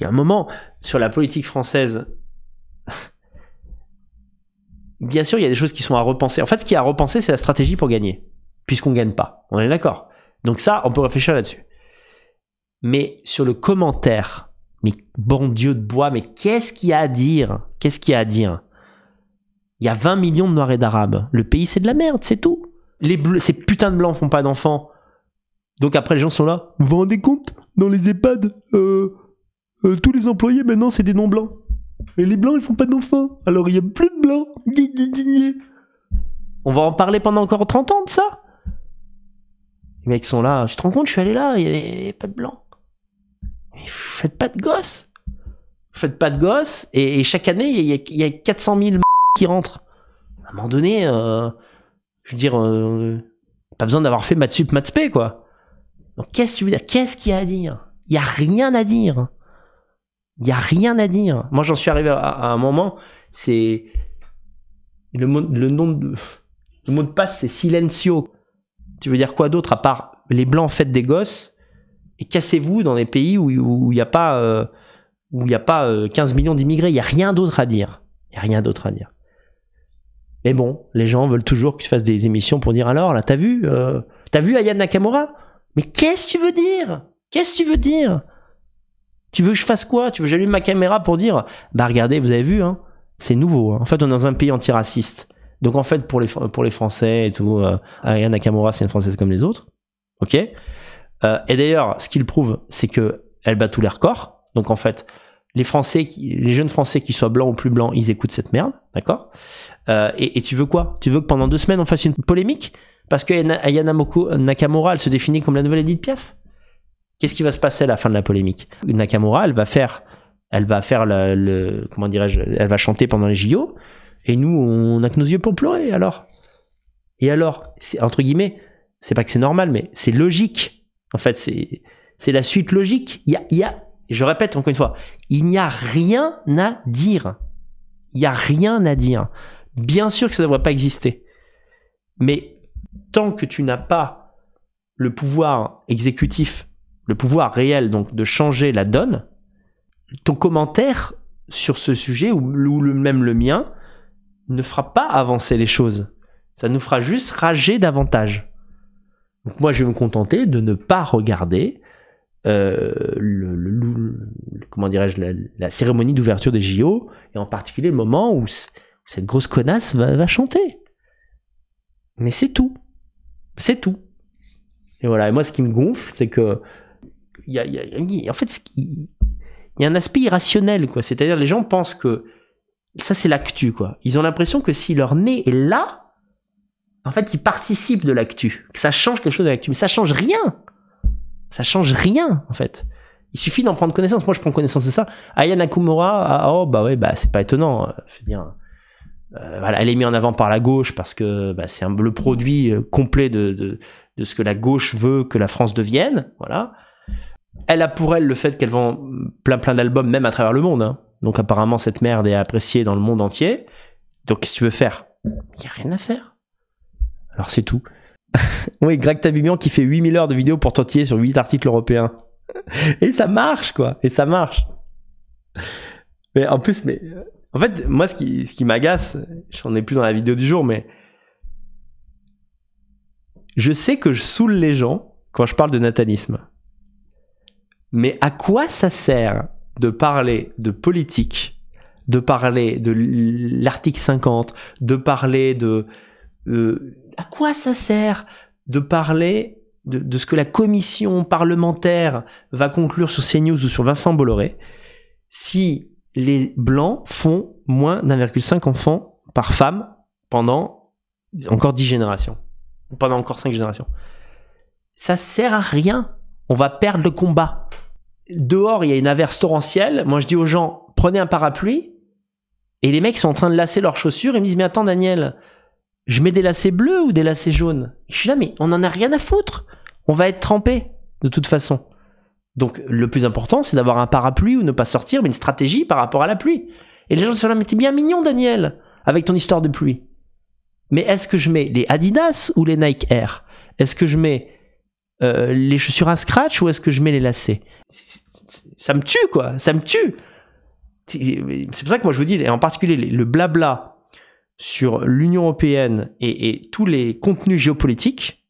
Il y a un moment, sur la politique française, bien sûr, il y a des choses qui sont à repenser. En fait, ce qui est à repenser, c'est la stratégie pour gagner, puisqu'on ne gagne pas. On est d'accord. Donc ça, on peut réfléchir là-dessus. Mais sur le commentaire, mais bon Dieu de bois, mais qu'est-ce qu'il y a à dire Qu'est-ce qu'il y a à dire Il y a 20 millions de Noirs et d'Arabes. Le pays, c'est de la merde, c'est tout. Les bleus, ces putains de blancs font pas d'enfants. Donc après, les gens sont là. Vous vous rendez compte Dans les EHPAD, euh, euh, tous les employés maintenant c'est des non blancs. Et les blancs ils font pas d'enfants. Alors il y a plus de blancs. On va en parler pendant encore 30 ans de ça. Les mecs sont là. Tu te rends compte, je suis allé là, il y avait pas de blancs. Mais faites pas de gosses. faites pas de gosses. Et, chaque année, il y, a 400 000 qui rentrent. À un moment donné, euh, je veux dire, euh, pas besoin d'avoir fait maths sup, maths quoi. Donc qu'est-ce Qu'est-ce qu'il y a à dire Il y a rien à dire. Il n'y a rien à dire. Moi, j'en suis arrivé à, un moment, c'est. Le, mot, de. de passe, c'est silencio. Tu veux dire quoi d'autre à part les blancs faites des gosses et cassez-vous dans des pays où il n'y a pas, y a pas 15 euh, euh, millions d'immigrés. Il n'y a rien d'autre à dire. Il n'y a rien d'autre à dire. Mais bon, les gens veulent toujours que tu fasses des émissions pour dire alors, là, t'as vu euh, T'as vu Aya Nakamura Mais qu'est-ce que tu veux dire Qu'est-ce que tu veux dire tu veux que je fasse quoi Tu veux que j'allume ma caméra pour dire Bah regardez, vous avez vu, hein, c'est nouveau. Hein. En fait, on est dans un pays antiraciste. Donc en fait, pour les, pour les Français et tout, euh, Aya Nakamura, c'est une Française comme les autres. Ok euh, Et d'ailleurs, ce qu'il prouve, c'est que elle bat tous les records. Donc en fait, les Français, les jeunes Français, qui soient blancs ou plus blancs, ils écoutent cette merde, d'accord euh, et, tu veux quoi Tu veux que pendant deux semaines, on fasse une polémique Parce que Ayana Nakamura, elle se définit comme la nouvelle Edith Piaf Qu'est-ce qui va se passer à la fin de la polémique Nakamura, elle va faire, elle va faire le, comment dirais-je, elle va chanter pendant les JO, et nous, on n'a que nos yeux pour pleurer, alors. Et alors, entre guillemets, c'est pas que c'est normal, mais c'est logique. En fait, c'est, c'est la suite logique. Il y a, y a, je répète encore une fois, il n'y a rien à dire. Il n'y a rien à dire. Bien sûr que ça ne devrait pas exister. Mais tant que tu n'as pas le pouvoir exécutif le pouvoir réel donc de changer la donne, ton commentaire sur ce sujet, ou, même le mien, ne fera pas avancer les choses. Ça nous fera juste rager davantage. Donc moi, je vais me contenter de ne pas regarder euh, le, comment dirais-je la, cérémonie d'ouverture des JO et en particulier le moment où, cette grosse connasse va, va chanter. Mais c'est tout, c'est tout. Et voilà. Et moi, ce qui me gonfle, c'est que en fait, il y a un aspect irrationnel, quoi. C'est-à-dire, les gens pensent que ça, c'est l'actu, quoi. Ils ont l'impression que si leur nez est là, en fait, ils participent de l'actu, que ça change quelque chose de l'actu, mais ça change rien. Ça change rien, en fait. Il suffit d'en prendre connaissance. Moi, je prends connaissance de ça. Aya Nakumura, ah, oh, bah ouais, bah c'est pas étonnant. Euh, je euh, elle est mise en avant par la gauche parce que bah, c'est le produit euh, complet de, de, de, ce que la gauche veut que la France devienne. Voilà elle a pour elle le fait qu'elle vend plein plein d'albums, même à travers le monde. Hein. Donc apparemment, cette merde est appréciée dans le monde entier. Donc qu'est-ce que tu veux faire Il n'y a rien à faire. Alors c'est tout. oui, Greg Tabibian qui fait 8000 heures de vidéos pour tortiller sur 8 articles européens. Et ça marche, quoi. Et ça marche. Mais en plus, mais... En fait, moi, ce qui, ce qui m'agace, j'en ai plus dans la vidéo du jour, mais... Je sais que je saoule les gens quand je parle de natalisme. Mais à quoi ça sert de parler de politique, de parler de l'article 50, de parler de... Euh, à quoi ça sert de parler de, de, ce que la commission parlementaire va conclure sur CNews ou sur Vincent Bolloré si les Blancs font moins d'1,5 enfants par femme pendant encore 10 générations, pendant encore 5 générations Ça sert à rien on va perdre le combat. Dehors, il y a une averse torrentielle. Moi, je dis aux gens, prenez un parapluie. Et les mecs sont en train de lasser leurs chaussures et me disent, mais attends, Daniel, je mets des lacets bleus ou des lacets jaunes Je suis là, mais on n'en a rien à foutre. On va être trempé, de toute façon. Donc, le plus important, c'est d'avoir un parapluie ou ne pas sortir, mais une stratégie par rapport à la pluie. Et les gens sont là, mais t'es bien mignon, Daniel, avec ton histoire de pluie. Mais est-ce que je mets les Adidas ou les Nike Air Est-ce que je mets euh, les chaussures à scratch ou est-ce que je mets les lacets Ça me tue, quoi. Ça me tue. C'est pour ça que moi je vous dis, en particulier le blabla sur l'Union européenne et, tous les contenus géopolitiques,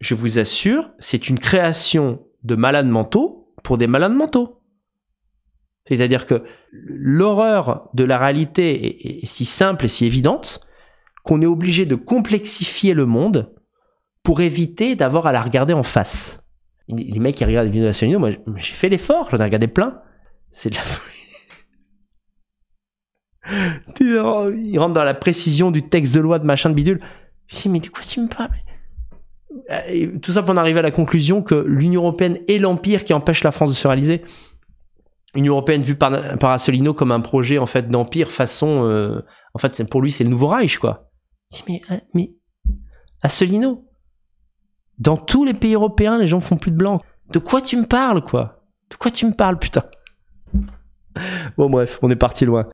je vous assure, c'est une création de malades mentaux pour des malades mentaux. C'est-à-dire que l'horreur de la réalité est, si simple et si évidente qu'on est obligé de complexifier le monde pour éviter d'avoir à la regarder en face. Les mecs qui regardent les vidéos moi j'ai fait l'effort, j'en ai regardé plein. C'est de la folie. Ils rentrent dans la précision du texte de loi de machin de bidule. Je dis, mais de quoi tu me parles Tout ça pour en arriver à la conclusion que l'Union Européenne est l'empire qui empêche la France de se réaliser. L'Union Européenne vue par, par comme un projet en fait d'empire façon... Euh, en fait, pour lui, c'est le nouveau Reich, quoi. Je dis, mais, hein, mais Asselineau, dans tous les pays européens, les gens font plus de blanc. De quoi tu me parles, quoi De quoi tu me parles, putain Bon, bref, on est parti loin.